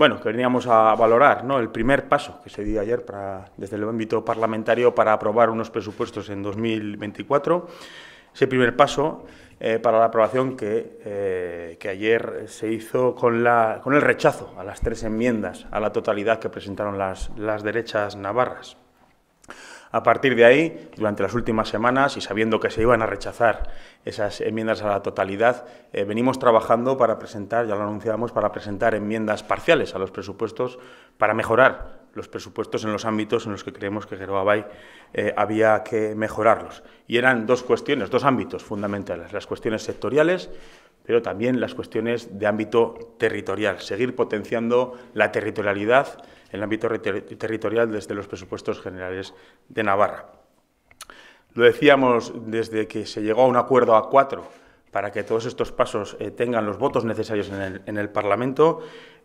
bueno, que veníamos a valorar ¿no? el primer paso que se dio ayer desde el ámbito parlamentario para aprobar unos presupuestos en 2024. Ese primer paso eh, para la aprobación que, eh, ayer se hizo con, el rechazo a las tres enmiendas a la totalidad que presentaron las derechas navarras. A partir de ahí, durante las últimas semanas y sabiendo que se iban a rechazar esas enmiendas a la totalidad, eh, venimos trabajando para presentar, ya lo anunciábamos, para presentar enmiendas parciales a los presupuestos para mejorar los presupuestos en los ámbitos en los que creemos que Geroabay eh, había que mejorarlos. Y eran dos cuestiones, dos ámbitos fundamentales, las cuestiones sectoriales, pero también las cuestiones de ámbito territorial, seguir potenciando la territorialidad el ámbito territorial desde los presupuestos generales de Navarra. Lo decíamos desde que se llegó a un acuerdo a cuatro para que todos estos pasos eh, tengan los votos necesarios en el, Parlamento.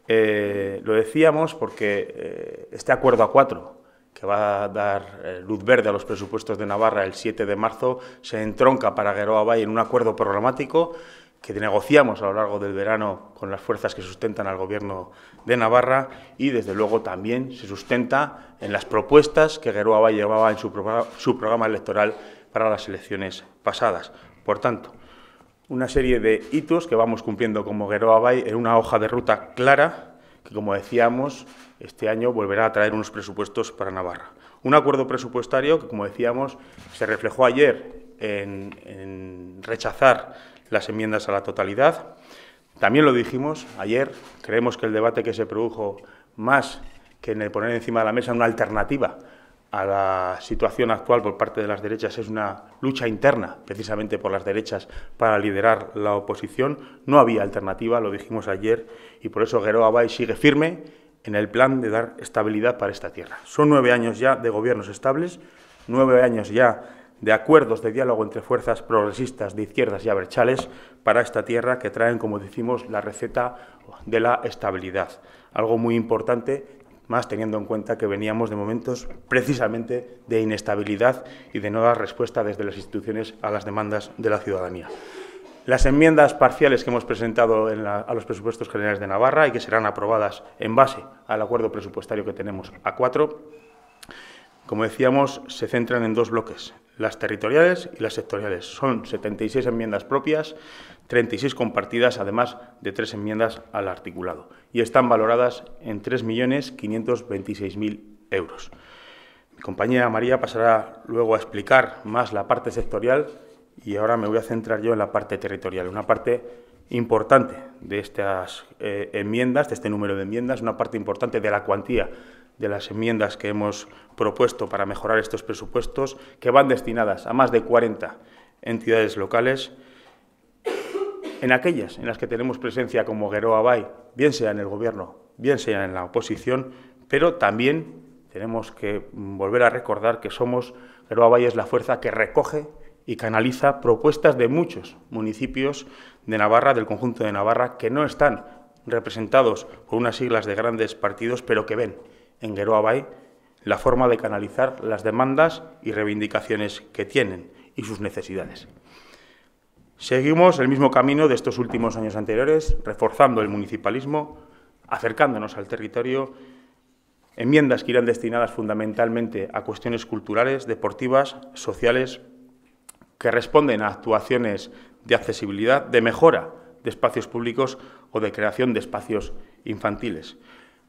Eh, lo decíamos porque eh, este acuerdo a cuatro, que va a dar luz verde a los presupuestos de Navarra el 7 de marzo, se entronca para Gueroa Bay en un acuerdo programático que negociamos a lo largo del verano con las fuerzas que sustentan al Gobierno de Navarra y, desde luego, también se sustenta en las propuestas que Bay llevaba en su, programa electoral para las elecciones pasadas. Por tanto, una serie de hitos que vamos cumpliendo como Bay en una hoja de ruta clara que, como decíamos, este año volverá a traer unos presupuestos para Navarra. Un acuerdo presupuestario que, como decíamos, se reflejó ayer en rechazar las enmiendas a la totalidad. También lo dijimos ayer, creemos que el debate que se produjo más que en el poner encima de la mesa una alternativa a la situación actual por parte de las derechas es una lucha interna, precisamente por las derechas, para liderar la oposición. No había alternativa, lo dijimos ayer, y por eso Guerrero Abay sigue firme en el plan de dar estabilidad para esta tierra. Son nueve años ya de gobiernos estables, nueve años ya de acuerdos de diálogo entre fuerzas progresistas de izquierdas y abertzales para esta tierra que traen, como decimos, la receta de la estabilidad. Algo muy importante, más teniendo en cuenta que veníamos de momentos precisamente de inestabilidad y de no dar respuesta desde las instituciones a las demandas de la ciudadanía. Las enmiendas parciales que hemos presentado a los presupuestos generales de Navarra y que serán aprobadas en base al acuerdo presupuestario que tenemos a cuatro, como decíamos, se centran en dos bloques las territoriales y las sectoriales. Son 76 enmiendas propias, 36 compartidas, además de tres enmiendas al articulado, y están valoradas en 3.526.000 euros. Mi compañera María pasará luego a explicar más la parte sectorial y ahora me voy a centrar yo en la parte territorial, una parte importante de estas eh, enmiendas, de este número de enmiendas, una parte importante de la cuantía de las enmiendas que hemos propuesto para mejorar estos presupuestos, que van destinadas a más de 40 entidades locales, en aquellas en las que tenemos presencia como Geroa Bay, bien sea en el Gobierno, bien sea en la oposición, pero también tenemos que volver a recordar que somos, Gueroa Bay es la fuerza que recoge y canaliza propuestas de muchos municipios de Navarra, del conjunto de Navarra, que no están representados por unas siglas de grandes partidos, pero que ven en Geroa Bay la forma de canalizar las demandas y reivindicaciones que tienen y sus necesidades. Seguimos el mismo camino de estos últimos años anteriores, reforzando el municipalismo, acercándonos al territorio, enmiendas que irán destinadas fundamentalmente a cuestiones culturales, deportivas, sociales, que responden a actuaciones de accesibilidad, de mejora de espacios públicos o de creación de espacios infantiles.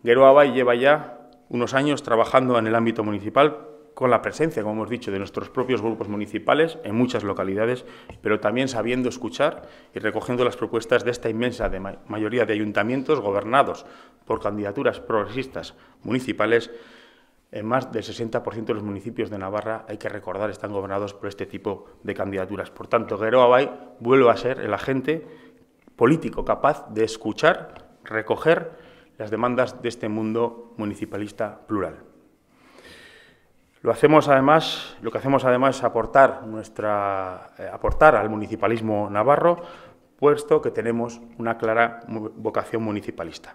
Geroa Bay lleva ya unos años trabajando en el ámbito municipal con la presencia, como hemos dicho, de nuestros propios grupos municipales en muchas localidades, pero también sabiendo escuchar y recogiendo las propuestas de esta inmensa mayoría de ayuntamientos gobernados por candidaturas progresistas municipales. En más del 60% de los municipios de Navarra, hay que recordar, están gobernados por este tipo de candidaturas. Por tanto, Gueroa vuelve a ser el agente político capaz de escuchar, recoger las demandas de este mundo municipalista plural. Lo, hacemos además, lo que hacemos además es aportar, nuestra, eh, aportar al municipalismo navarro, puesto que tenemos una clara vocación municipalista.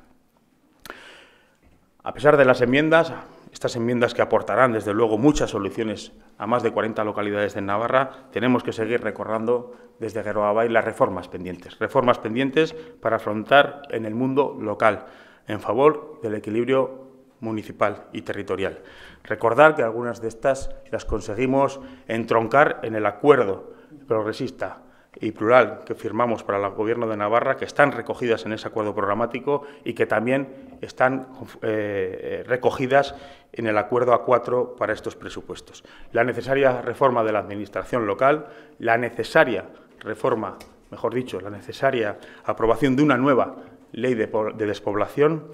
A pesar de las enmiendas, estas enmiendas que aportarán desde luego muchas soluciones a más de 40 localidades de Navarra, tenemos que seguir recorrando desde y las reformas pendientes, reformas pendientes para afrontar en el mundo local, en favor del equilibrio municipal y territorial. Recordar que algunas de estas las conseguimos entroncar en el acuerdo progresista y plural que firmamos para el Gobierno de Navarra, que están recogidas en ese acuerdo programático y que también están eh, recogidas en el acuerdo A4 para estos presupuestos. La necesaria reforma de la Administración local, la necesaria reforma, mejor dicho, la necesaria aprobación de una nueva ley de, despoblación,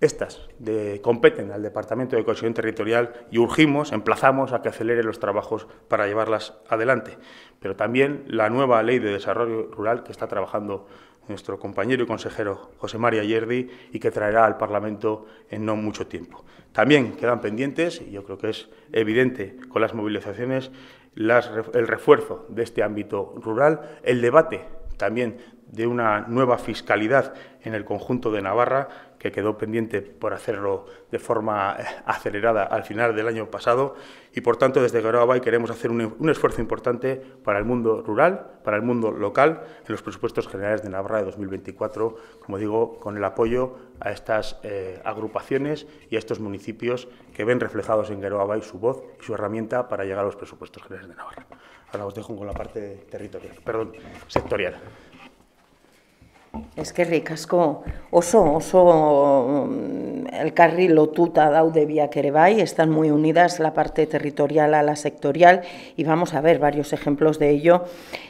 estas de, competen al Departamento de Cohesión Territorial y urgimos, emplazamos a que acelere los trabajos para llevarlas adelante. Pero también la nueva Ley de Desarrollo Rural que está trabajando nuestro compañero y consejero José María Yerdi y que traerá al Parlamento en no mucho tiempo. También quedan pendientes, y yo creo que es evidente con las movilizaciones, el refuerzo de este ámbito rural, el debate también de una nueva fiscalidad en el conjunto de Navarra, que quedó pendiente por hacerlo de forma eh, acelerada al final del año pasado. Y por tanto, desde Garabay queremos hacer un, esfuerzo importante para el mundo rural, para el mundo local, en los presupuestos generales de Navarra de 2024, como digo, con el apoyo a estas eh, agrupaciones y a estos municipios que ven reflejados en Guerrero su voz y su herramienta para llegar a los presupuestos generales de Navarra. Ahora os dejo con la parte perdón, sectorial. Es que, Ricasco, oso oso carril mm, lotuta daude vía ere están muy unidas la parte territorial a la sectorial y vamos a ver varios ejemplos de ello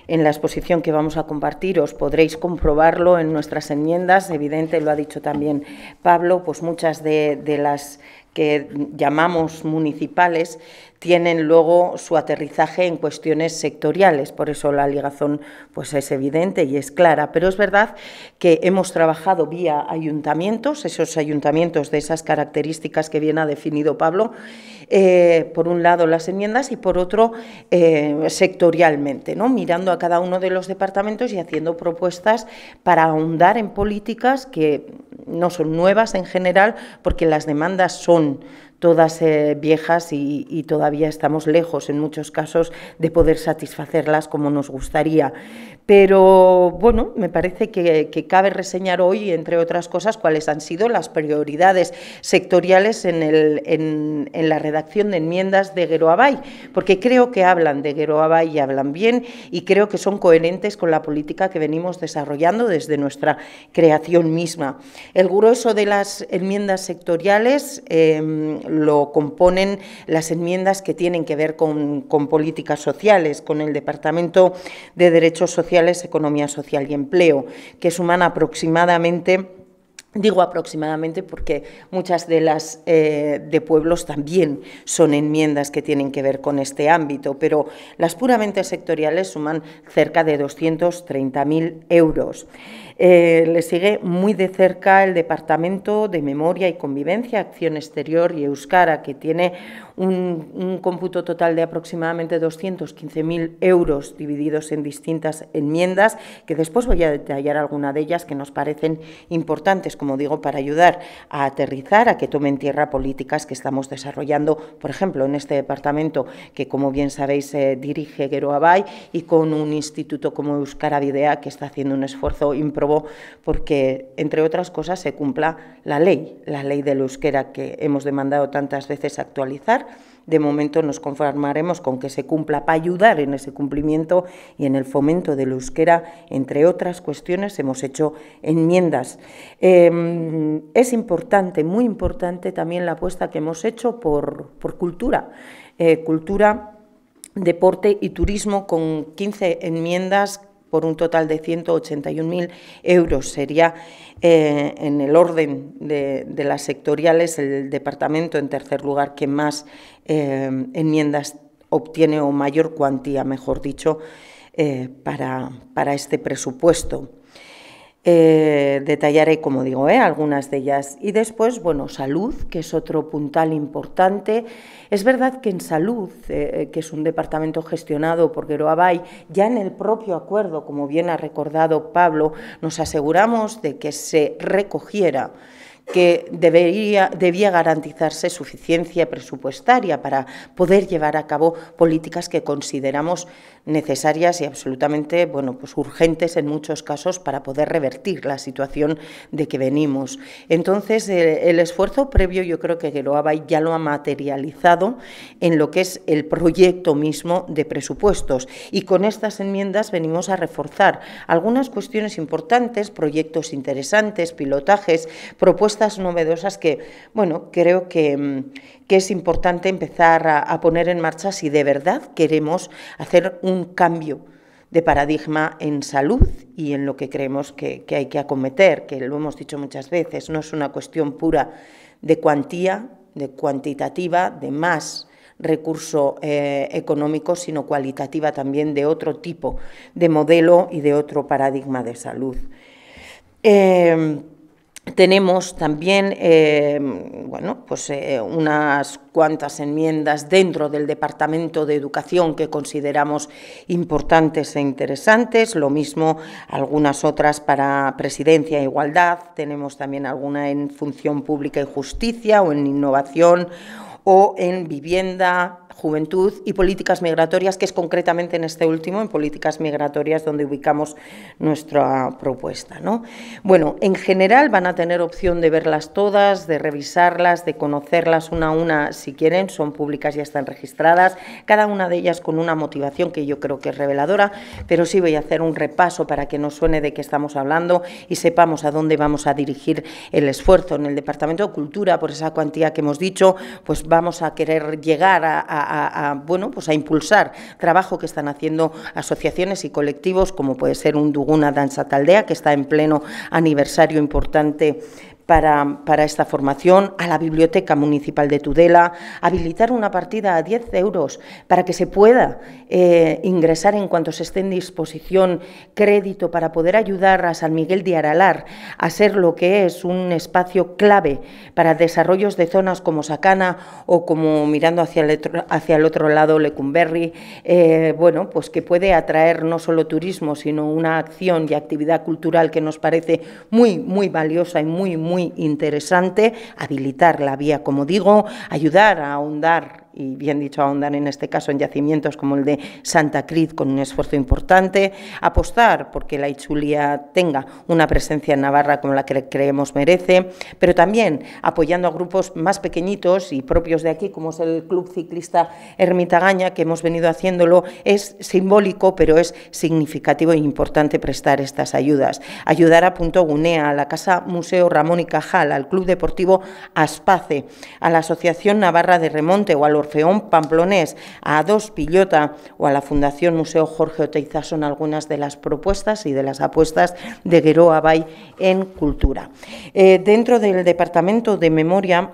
en la exposición que vamos a compartir, os podréis comprobarlo en nuestras enmiendas, evidente, lo ha dicho también Pablo, pues muchas de las que llamamos municipales tienen luego su aterrizaje en cuestiones sectoriales. Por eso la ligazón pues, es evidente y es clara. Pero es verdad que hemos trabajado vía ayuntamientos, esos ayuntamientos de esas características que bien ha definido Pablo, eh, por un lado las enmiendas y por otro eh, sectorialmente, ¿no? mirando a cada uno de los departamentos y haciendo propuestas para ahondar en políticas que no son nuevas en general porque las demandas son todas eh, viejas y, todavía estamos lejos en muchos casos de poder satisfacerlas como nos gustaría. Pero bueno, me parece que, cabe reseñar hoy, entre otras cosas, cuáles han sido las prioridades sectoriales en, la redacción de enmiendas de Gueroabay, porque creo que hablan de Gueroabay y hablan bien y creo que son coherentes con la política que venimos desarrollando desde nuestra creación misma. El grueso de las enmiendas sectoriales em, lo componen las enmiendas que tienen que ver con, con políticas sociales, con el Departamento de Derechos Sociales economía social y empleo, que suman aproximadamente Digo aproximadamente porque muchas de las eh, de pueblos también son enmiendas que tienen que ver con este ámbito, pero las puramente sectoriales suman cerca de 230.000 euros. Eh, le sigue muy de cerca el Departamento de Memoria y Convivencia, Acción Exterior y Euskara, que tiene un, cómputo total de aproximadamente 215.000 euros divididos en distintas enmiendas, que después voy a detallar alguna de ellas que nos parecen importantes, como digo, para ayudar a aterrizar, a que tomen tierra políticas que estamos desarrollando, por ejemplo, en este departamento que, como bien sabéis, eh, dirige Gueroabay... y con un instituto como Euskara Videa que está haciendo un esfuerzo improbo porque, entre otras cosas, se cumpla la ley, la ley del euskera que hemos demandado tantas veces actualizar de momento nos conformaremos con que se cumpla para ayudar en ese cumplimiento y en el fomento del euskera, entre otras cuestiones, hemos hecho enmiendas. Em, es importante, muy importante también la apuesta que hemos hecho por, cultura. Eh, cultura deporte y turismo con 15 enmiendas por un total de 181.000 euros. Sería eh, en el orden de, las sectoriales el departamento en tercer lugar que más eh, enmiendas obtiene o mayor cuantía, mejor dicho, eh, para, para este presupuesto. Eh, detallaré, como digo, eh, algunas de ellas. Y después, bueno, salud, que es otro puntal importante. Es verdad que en salud, eh, que es un departamento gestionado por Geroabay, ya en el propio acuerdo, como bien ha recordado Pablo, nos aseguramos de que se recogiera que debería, debía garantizarse suficiencia presupuestaria para poder llevar a cabo políticas que consideramos necesarias y absolutamente bueno, pues urgentes en muchos casos para poder revertir la situación de que venimos. Entonces, eh, el esfuerzo previo yo creo que ya lo ha materializado en lo que es el proyecto mismo de presupuestos y con estas enmiendas venimos a reforzar algunas cuestiones importantes, proyectos interesantes, pilotajes, propuestas novedosas que, bueno, creo que, mm, es importante empezar a, poner en marcha si de verdad queremos hacer un cambio de paradigma en salud y en lo que creemos que, hay que acometer, que lo hemos dicho muchas veces, no es una cuestión pura de cuantía, de cuantitativa, de más recurso eh, económico, sino cualitativa también de otro tipo de modelo y de otro paradigma de salud. Eh, tenemos también eh, pues, eh, unas cuantas enmiendas dentro del Departamento de Educación que consideramos importantes e interesantes, lo mismo algunas otras para Presidencia e Igualdad, tenemos también alguna en Función Pública y Justicia o en Innovación o en Vivienda, juventud y políticas migratorias, que es concretamente en este último, en políticas migratorias, donde ubicamos nuestra propuesta. ¿no? Bueno, en general van a tener opción de verlas todas, de revisarlas, de conocerlas una a una si quieren, son públicas, y están registradas, cada una de ellas con una motivación que yo creo que es reveladora, pero sí voy a hacer un repaso para que nos suene de qué estamos hablando y sepamos a dónde vamos a dirigir el esfuerzo. En el Departamento de Cultura, por esa cuantía que hemos dicho, pues vamos a querer llegar a a, bueno, pues a impulsar trabajo que están haciendo asociaciones y colectivos, como puede ser un Duguna Danza Taldea, que está en pleno aniversario importante para, esta formación, a la Biblioteca Municipal de Tudela, habilitar una partida a 10 euros para que se pueda eh, ingresar en cuanto se esté en disposición crédito para poder ayudar a San Miguel de Aralar a ser lo que es un espacio clave para desarrollos de zonas como Sacana o como mirando hacia el, hacia el otro lado Lecumberri, eh, bueno, pues que puede atraer no solo turismo, sino una acción y actividad cultural que nos parece muy, muy valiosa y muy muy interesante, habilitar la vía, como digo, ayudar a ahondar y bien dicho ahondar en este caso en yacimientos como el de Santa Cruz con un esfuerzo importante, apostar porque la Ichulia tenga una presencia en Navarra como la que creemos merece, pero también apoyando a grupos más pequeñitos y propios de aquí como es el Club Ciclista Ermitagaña que hemos venido haciéndolo, es simbólico pero es significativo e importante prestar estas ayudas. Ayudar a Punto Gunea, a la Casa Museo Ramón y Cajal, al Club Deportivo Aspace, a la Asociación Navarra de Remonte o a los Orfeón Pamplonés, a Ados Pillota o a la Fundación Museo Jorge Oteiza son algunas de las propuestas y de las apuestas de Gueroa Bay en cultura. Eh, dentro del Departamento de Memoria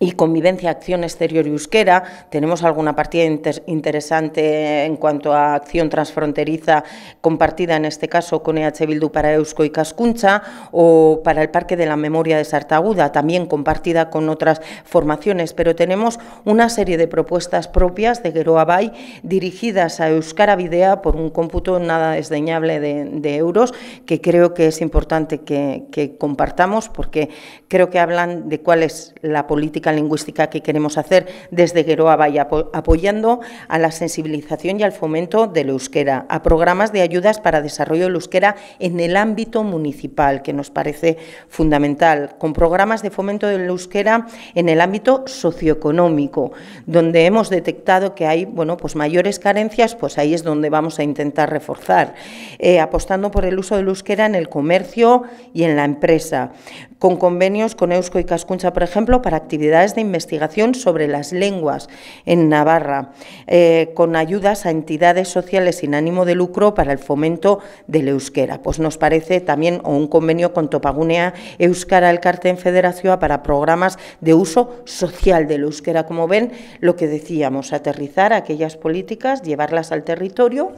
y convivencia acción exterior y euskera. Tenemos alguna partida interesante en cuanto a acción transfronteriza compartida en este caso con EH Bildu para Eusko y Cascuncha o para el Parque de la Memoria de Sartaguda, también compartida con otras formaciones, pero tenemos una serie de propuestas propias de Geroa Bay dirigidas a Euskara Videa por un cómputo nada desdeñable de, euros que creo que es importante que compartamos porque creo que hablan de cuál es la política lingüística que queremos hacer desde Geroa Valle, apoyando a la sensibilización y al fomento del euskera, a programas de ayudas para desarrollo del euskera en el ámbito municipal, que nos parece fundamental, con programas de fomento del euskera en el ámbito socioeconómico, donde hemos detectado que hay bueno, pues mayores carencias, pues ahí es donde vamos a intentar reforzar, eh, apostando por el uso del euskera en el comercio y en la empresa, con convenios con Eusko y Cascuncha, por ejemplo, para actividades es de investigación sobre las lenguas en Navarra, eh, con ayudas a entidades sociales sin ánimo de lucro para el fomento del euskera. Pues nos parece también un convenio con Topagunea Euskara en Federación, para programas de uso social del euskera. Como ven, lo que decíamos, aterrizar aquellas políticas, llevarlas al territorio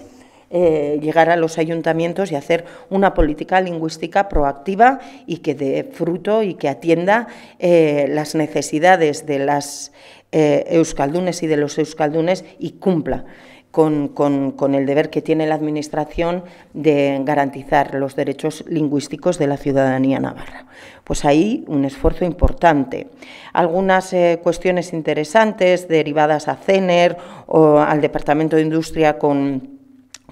eh, llegar a los ayuntamientos y hacer una política lingüística proactiva y que dé fruto y que atienda eh, las necesidades de las eh, euskaldunes y de los euskaldunes y cumpla. Con, el deber que tiene la Administración de garantizar los derechos lingüísticos de la ciudadanía navarra. Pues ahí un esfuerzo importante. Algunas cuestiones interesantes derivadas a CENER o al Departamento de Industria con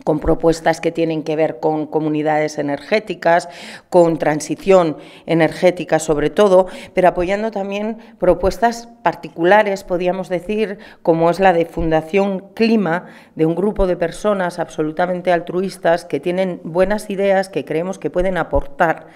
con propuestas que tienen que ver con comunidades energéticas, con transición energética sobre todo, pero apoyando también propuestas particulares, podríamos decir, como es la de Fundación Clima, de un grupo de personas absolutamente altruistas que tienen buenas ideas que creemos que pueden aportar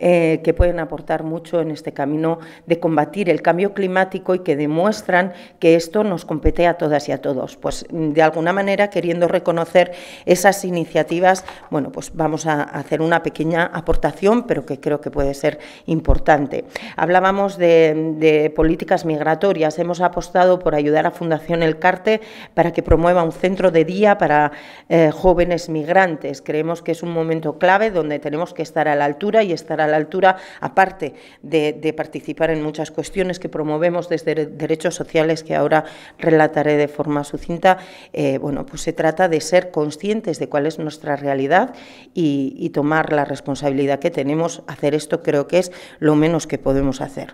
eh, que pueden aportar mucho en este camino de combatir el cambio climático y que demuestran que esto nos compete a todas y a todos. Pues mm, de alguna manera, queriendo reconocer esas iniciativas, bueno, pues vamos a hacer una pequeña aportación, pero que creo que puede ser importante. Hablábamos de, políticas migratorias, hemos apostado por ayudar a Fundación El Carte para que promueva un centro de día para eh, jóvenes migrantes. Creemos que es un momento clave donde tenemos que estar a la altura y estar a a la altura, aparte de, participar en muchas cuestiones que promovemos desde derechos sociales, que ahora relataré de forma sucinta, eh, bueno, pues se trata de ser conscientes de cuál es nuestra realidad y tomar la responsabilidad que tenemos. Hacer esto creo que es lo menos que podemos hacer.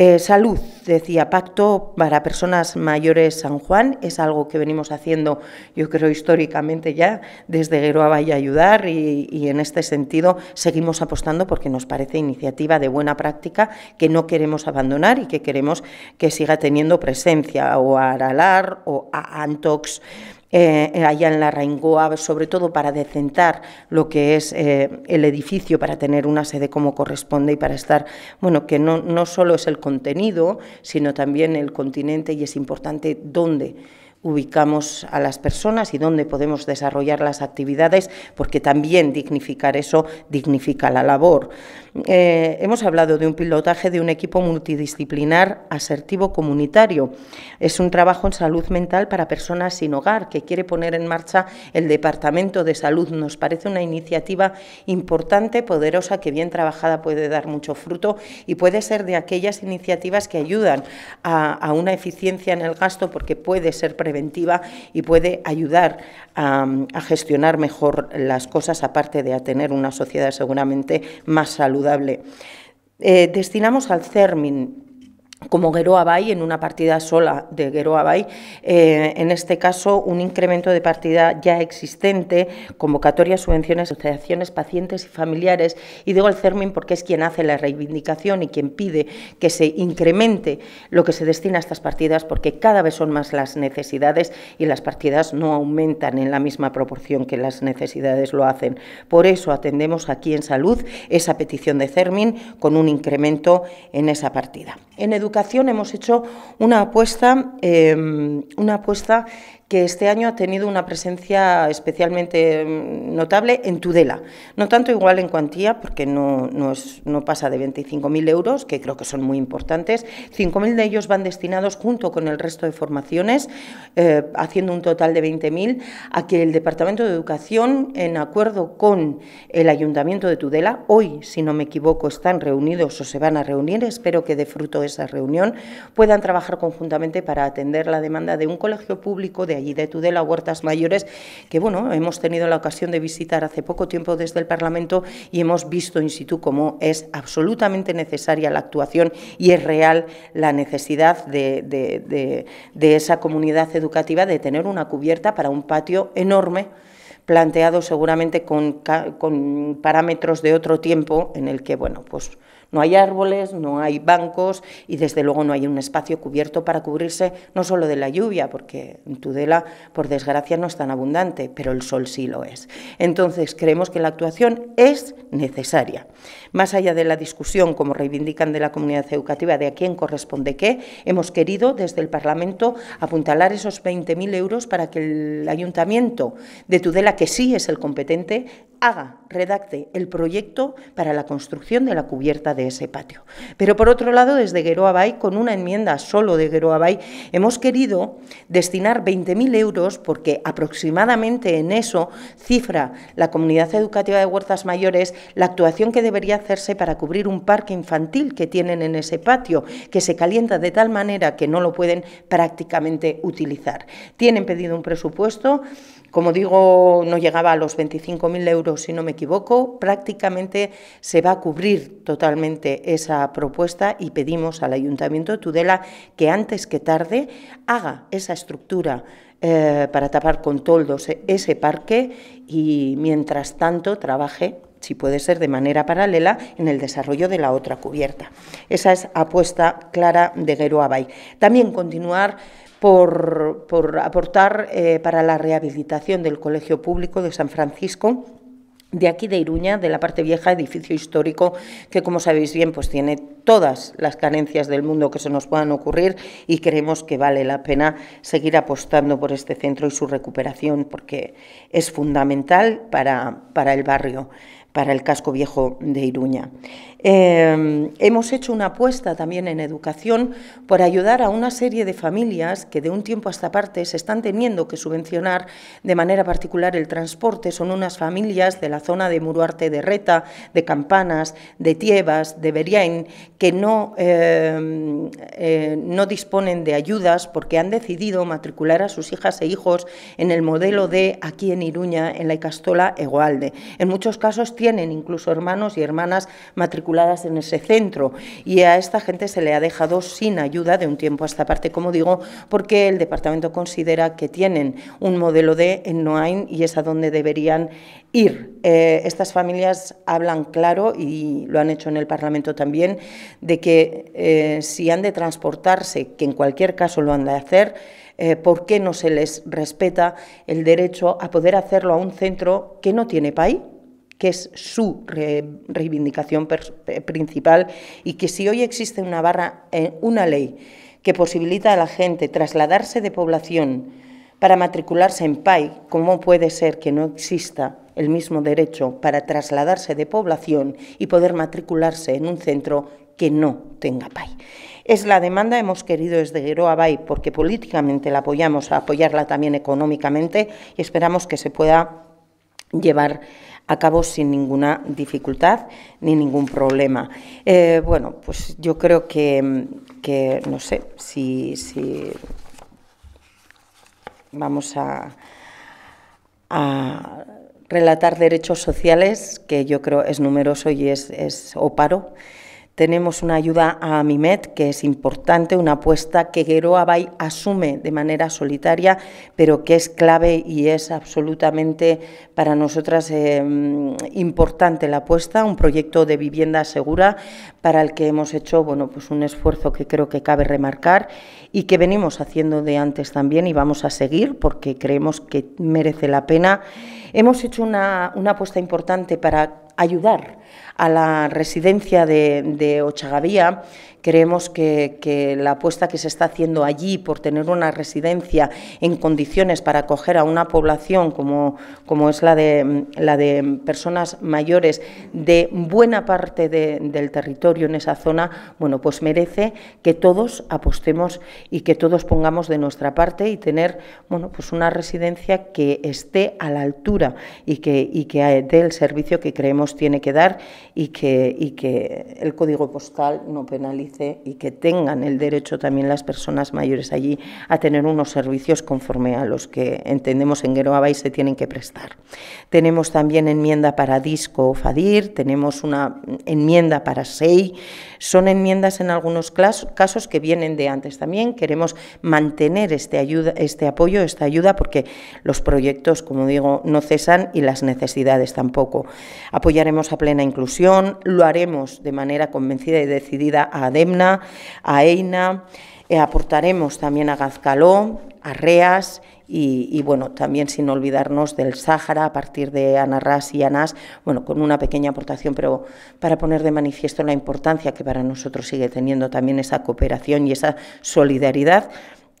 Eh, salud, decía, pacto para personas mayores San Juan, es algo que venimos haciendo, yo creo, históricamente ya, desde Gueroa y Ayudar y, y, en este sentido seguimos apostando porque nos parece iniciativa de buena práctica que no queremos abandonar y que queremos que siga teniendo presencia, o a Aralar o a Antox. Eh, eh, allá en la Raingoa, sobre todo para decentar lo que es eh, el edificio, para tener una sede como corresponde y para estar, bueno, que no, no solo es el contenido, sino también el continente y es importante dónde ubicamos a las personas y dónde podemos desarrollar las actividades, porque también dignificar eso dignifica la labor. Eh, hemos hablado de un pilotaje de un equipo multidisciplinar asertivo comunitario. Es un trabajo en salud mental para personas sin hogar que quiere poner en marcha el Departamento de Salud. Nos parece una iniciativa importante, poderosa, que bien trabajada puede dar mucho fruto y puede ser de aquellas iniciativas que ayudan a, una eficiencia en el gasto porque puede ser preventiva y puede ayudar a, gestionar mejor las cosas, aparte de a tener una sociedad seguramente más saludable. Eh, destinamos al CERMIN como Geroa Bay en una partida sola de Geroa Bay, eh, en este caso un incremento de partida ya existente, ...convocatorias, subvenciones, asociaciones, pacientes y familiares, y digo el CERMIN porque es quien hace la reivindicación y quien pide que se incremente lo que se destina a estas partidas porque cada vez son más las necesidades y las partidas no aumentan en la misma proporción que las necesidades lo hacen. Por eso atendemos aquí en salud esa petición de CERMIN con un incremento en esa partida educación hemos hecho una apuesta, eh, una apuesta que este año ha tenido una presencia especialmente mm, notable en Tudela. No tanto igual en cuantía, porque no, es, no pasa de 25.000 euros, que creo que son muy importantes. 5.000 de ellos van destinados, junto con el resto de formaciones, eh, haciendo un total de 20.000, a que el Departamento de Educación, en acuerdo con el Ayuntamiento de Tudela, hoy, si no me equivoco, están reunidos o se van a reunir, espero que de fruto de esa reunión, puedan trabajar conjuntamente para atender la demanda de un colegio público de allí de Tudela, Huertas Mayores, que bueno, hemos tenido la ocasión de visitar hace poco tiempo desde el Parlamento y hemos visto in situ cómo es absolutamente necesaria la actuación y es real la necesidad de, esa comunidad educativa de tener una cubierta para un patio enorme planteado seguramente con, con parámetros de otro tiempo en el que, bueno, pues no hay árboles, no hay bancos y desde luego no hay un espacio cubierto para cubrirse no solo de la lluvia, porque en Tudela, por desgracia, no es tan abundante, pero el sol sí lo es. Entonces, creemos que la actuación es necesaria. Más allá de la discusión, como reivindican de la comunidad educativa, de a quién corresponde qué, hemos querido desde el Parlamento apuntalar esos 20.000 euros para que el ayuntamiento de Tudela, que sí es el competente, haga, redacte el proyecto para la construcción de la cubierta de ese patio. Pero por otro lado, desde Gueroabay, con una enmienda solo de Gueroabay, hemos querido destinar 20.000 euros, porque aproximadamente en eso cifra la comunidad educativa de Huertas Mayores la actuación que debería hacerse para cubrir un parque infantil que tienen en ese patio, que se calienta de tal manera que no lo pueden prácticamente utilizar. Tienen pedido un presupuesto como digo, no llegaba a los 25.000 euros, si no me equivoco. Prácticamente se va a cubrir totalmente esa propuesta y pedimos al Ayuntamiento de Tudela que antes que tarde haga esa estructura eh, para tapar con toldos ese parque y mientras tanto trabaje si puede ser de manera paralela, en el desarrollo de la otra cubierta. Esa es apuesta clara de Gero También continuar por, aportar eh, para la rehabilitación del Colegio Público de San Francisco de aquí de Iruña, de la parte vieja, edificio histórico, que como sabéis bien, pues tiene todas las carencias del mundo que se nos puedan ocurrir y creemos que vale la pena seguir apostando por este centro y su recuperación, porque es fundamental para el barrio para el casco viejo de Iruña. Em, hemos hecho una apuesta también en educación por ayudar a una serie de familias que de un tiempo a esta parte se están teniendo que subvencionar de manera particular el transporte. Son unas familias de la zona de Muruarte de Reta, de Campanas, de Tiebas, de Beriain, que no, em, eh, no disponen de ayudas porque han decidido matricular a sus hijas e hijos en el modelo de aquí en Iruña, en la Icastola Egoalde... En muchos casos tienen incluso hermanos y hermanas matriculadas en ese centro. Y a esta gente se le ha dejado sin ayuda de un tiempo a esta parte, como digo, porque el departamento considera que tienen un modelo de en Noain y es a donde deberían ir. Eh, estas familias hablan claro, y lo han hecho en el Parlamento también, de que eh, si han de transportarse, que en cualquier caso lo han de hacer, eh, por qué no se les respeta el derecho a poder hacerlo a un centro que no tiene PAI? que es su reivindicación eh, principal, y que si hoy existe una barra, eh, una ley que posibilita a la gente trasladarse de población para matricularse en PAI, ¿cómo puede ser que no exista el mismo derecho para trasladarse de población y poder matricularse en un centro que no tenga PAI? Es la demanda, hemos querido desde Geroa Bay, porque políticamente la apoyamos, a apoyarla también económicamente y esperamos que se pueda llevar acabó sin ninguna dificultad ni ningún problema. Eh, bueno, pues yo creo que, no sé, si, vamos a, relatar derechos sociales, que yo creo es numeroso y es, es tenemos una ayuda a Mimet, que es importante, una apuesta que Geroa Bay asume de manera solitaria, pero que es clave y es absolutamente para nosotras eh, importante la apuesta, un proyecto de vivienda segura para el que hemos hecho bueno, pues un esfuerzo que creo que cabe remarcar y que venimos haciendo de antes también y vamos a seguir porque creemos que merece la pena. Hemos hecho una apuesta importante para ayudar a la residencia de, Ochagavía. Creemos que, la apuesta que se está haciendo allí por tener una residencia en condiciones para acoger a una población como, como es la de, la de personas mayores de buena parte del territorio en esa zona, bueno, pues merece que todos apostemos y que todos pongamos de nuestra parte y tener bueno, pues una residencia que esté a la altura y que, y que dé el servicio que creemos tiene que dar y que, el código postal no penalice y que tengan el derecho también las personas mayores allí a tener unos servicios conforme a los que entendemos en Gueroa y se tienen que prestar. Tenemos también enmienda para Disco Fadir, tenemos una enmienda para SEI, son enmiendas en algunos casos que vienen de antes también, queremos mantener este, este, apoyo, esta ayuda, porque los proyectos, como digo, no cesan y las necesidades tampoco haremos a Plena Inclusión, lo haremos de manera convencida y decidida a ADEMNA, a EINA, eh, aportaremos también a Gazcaló, a REAS y, bueno, también sin olvidarnos del Sáhara a partir de Anarras y Anas, bueno, con una pequeña aportación, pero para poner de manifiesto la importancia que para nosotros sigue teniendo también esa cooperación y esa solidaridad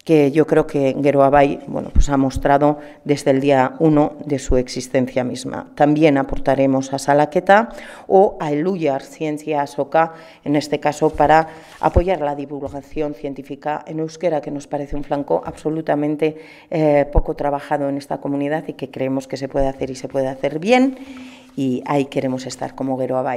que yo creo que Gueroabay bueno, pues ha mostrado desde el día 1 de su existencia misma. También aportaremos a Salaqueta o a Eluyar Ciencia Asoka, en este caso para apoyar la divulgación científica en euskera, que nos parece un flanco absolutamente eh, poco trabajado en esta comunidad y que creemos que se puede hacer y se puede hacer bien, y ahí queremos estar como Gueroabay.